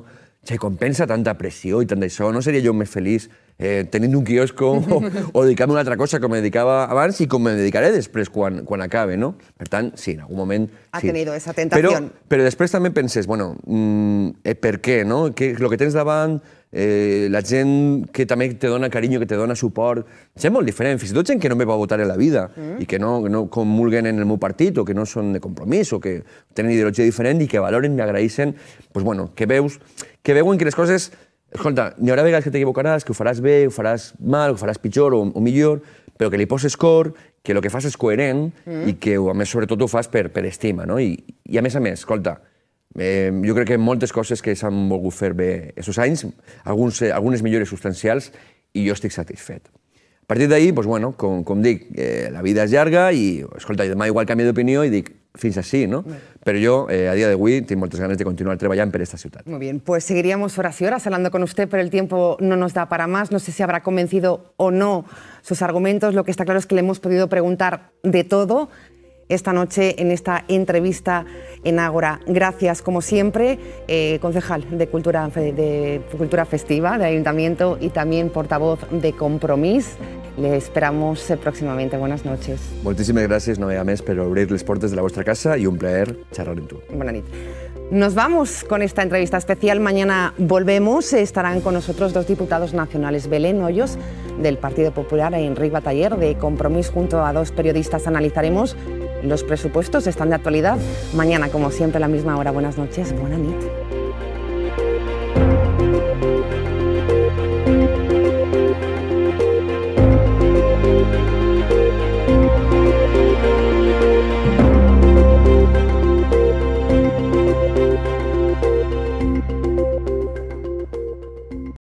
[SPEAKER 2] si compensa tanta pressió i tant d'això, no seria jo més feliç eh, tenint un quiosco o, o dedicar-me a una altra cosa que me dedicava abans i com me dedicaré després quan, quan acabe, no? Per tant, sí, en algun moment... Ha sí. tenido
[SPEAKER 1] esa tentación.
[SPEAKER 2] Però, però després també penses, bueno, mm, eh, per què, no? Que lo que tens davant, eh, la gent que també te dona carinyo, que te dona suport, gent molt diferent, fins i tot gent que no me va votar en la vida mm. i que no, no comulguen en el meu partit o que no són de compromís o que tenen ideologia diferent i que valoren i agraeixen, pues, bueno, que veus que veuen que les coses escolta, n'hi haurà vegades que t'equivocaràs, que ho faràs bé, ho faràs mal, ho faràs pitjor o, o millor, però que li poses cor, que el que fas és coherent mm. i que, a més, sobretot ho fas per, per estima, no? I, I, a més a més, escolta, eh, jo crec que moltes coses que s'han volgut fer bé aquests anys, alguns, eh, algunes millores substancials, i jo estic satisfet. A partir d'ahir, doncs, bueno, com, com dic, eh, la vida és llarga i, escolta, demà igual canvi d'opinió i dic, fins así, no? Pero yo, eh, a día a hoy, tengo muchas ganas de continuar treballant per esta Ciudad.
[SPEAKER 1] Muy bien, pues seguiríamos horas y horas hablando con usted, pero el tiempo no nos da para más. No sé si habrá convencido o no sus argumentos. Lo que está claro es que le hemos podido preguntar de todo esta noche en esta entrevista en Ágora. Gracias, como siempre, eh, concejal de Cultura, de Cultura Festiva de Ayuntamiento y también portavoz de Compromís. Les esperamos eh, próximamente. Buenas noches.
[SPEAKER 2] Muchísimas gracias, no vegada més, pero abrir los portes de la vuestra casa y un placer charlar en tu.
[SPEAKER 1] Buenas noches. Nos vamos con esta entrevista especial. Mañana volvemos. Estarán con nosotros dos diputados nacionales, Belén Hoyos, del Partido Popular, e Enrique Bataller, de Compromís. Junto a dos periodistas analizaremos los presupuestos. Están de actualidad. Mañana, como siempre, a la misma hora. Buenas noches. Buenas noches.